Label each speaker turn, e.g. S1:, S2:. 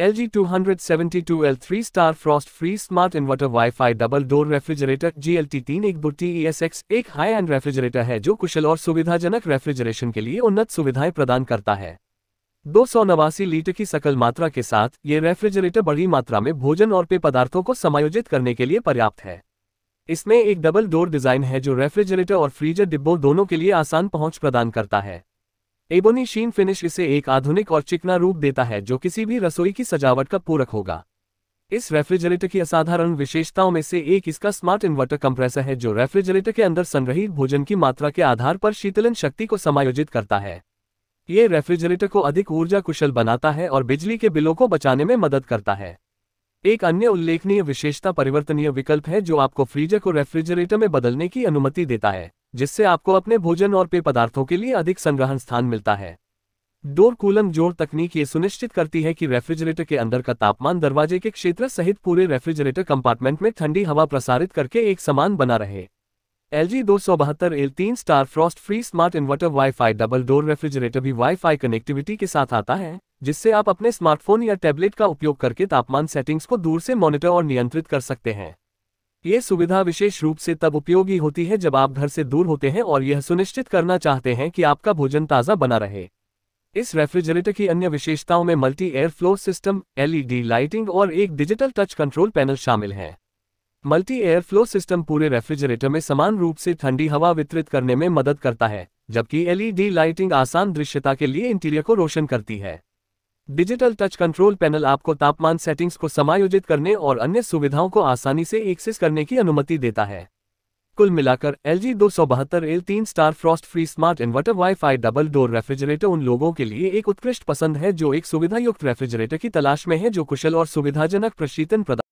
S1: LG 272L 3-star frost-free smart inverter Wi-Fi double door refrigerator GLT 3 एक बुट्टी ESX एक high and refrigerator है जो कुशल और सुविधाजनक रेफ्रिजरेशन के लिए उन्नत सुविधाएं प्रदान करता है दो लीटर की सकल मात्रा के साथ ये रेफ्रिजरेटर बड़ी मात्रा में भोजन और पेय पदार्थों को समायोजित करने के लिए पर्याप्त है इसमें एक डबल डोर डिजाइन है जो रेफ्रिजरेटर और फ्रीजर डिब्बों दोनों के लिए आसान पहुंच प्रदान करता है एबोनी शीन फिनिश इसे एक आधुनिक और चिकना रूप देता है जो किसी भी रसोई की सजावट का पूरक होगा इस रेफ्रिजरेटर की असाधारण विशेषताओं में से एक इसका स्मार्ट इन्वर्टर कंप्रेसर है जो रेफ्रिजरेटर के अंदर संग्रहित भोजन की मात्रा के आधार पर शीतलन शक्ति को समायोजित करता है ये रेफ्रिजरेटर को अधिक ऊर्जा कुशल बनाता है और बिजली के बिलों को बचाने में मदद करता है एक अन्य उल्लेखनीय विशेषता परिवर्तनीय विकल्प है जो आपको फ्रीजर को रेफ्रिजरेटर में बदलने की अनुमति देता है जिससे आपको अपने भोजन और पेय पदार्थों के लिए अधिक संग्रहण स्थान मिलता है डोर कूलम जोड़ तकनीक ये सुनिश्चित करती है कि रेफ्रिजरेटर के अंदर का तापमान दरवाजे के क्षेत्र सहित पूरे रेफ्रिजरेटर कंपार्टमेंट में ठंडी हवा प्रसारित करके एक समान बना रहे एल जी दो सौ बहत्तर एल तीन star frost free smart inverter WiFi double door refrigerator भी वाईफाई कनेक्टिविटी के साथ आता है जिससे आप अपने स्मार्टफोन या टैबलेट का उपयोग करके तापमान सेटिंग्स को दूर से मॉनिटर और नियंत्रित कर सकते हैं ये सुविधा विशेष रूप से तब उपयोगी होती है जब आप घर से दूर होते हैं और यह सुनिश्चित करना चाहते हैं कि आपका भोजन ताज़ा बना रहे इस रेफ्रिजरेटर की अन्य विशेषताओं में multi air flow system LED lighting और एक डिजिटल टच कंट्रोल पैनल शामिल हैं मल्टी एयर फ्लो सिस्टम पूरे रेफ्रिजरेटर में समान रूप से ठंडी हवा वितरित करने में मदद करता है जबकि एलईडी लाइटिंग आसान दृश्यता के लिए इंटीरियर को रोशन करती है डिजिटल टच कंट्रोल पैनल आपको तापमान सेटिंग्स को समायोजित करने और अन्य सुविधाओं को आसानी से एक्सेस करने की अनुमति देता है कुल मिलाकर एल जी दो सौ बहत्तर एल तीन star frost free smart inverter WiFi double door refrigerator उन लोगों के लिए एक उत्कृष्ट पसंद है जो एक सुविधायुक्त रेफ्रिजरेटर की तलाश में है जो कुशल और सुविधाजनक प्रशीतन प्रदान